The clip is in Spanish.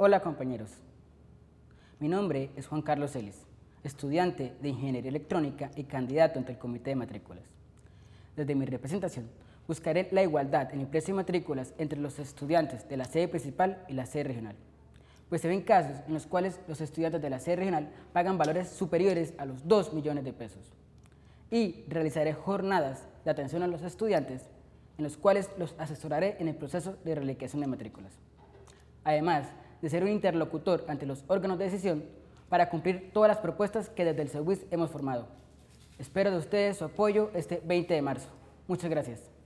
Hola compañeros, mi nombre es Juan Carlos Ellis, estudiante de Ingeniería Electrónica y candidato ante el Comité de Matrículas. Desde mi representación, buscaré la igualdad en el y de matrículas entre los estudiantes de la sede principal y la sede regional, pues se ven casos en los cuales los estudiantes de la sede regional pagan valores superiores a los 2 millones de pesos. Y realizaré jornadas de atención a los estudiantes en los cuales los asesoraré en el proceso de realización de matrículas. Además, de ser un interlocutor ante los órganos de decisión para cumplir todas las propuestas que desde el CEWIS hemos formado. Espero de ustedes su apoyo este 20 de marzo. Muchas gracias.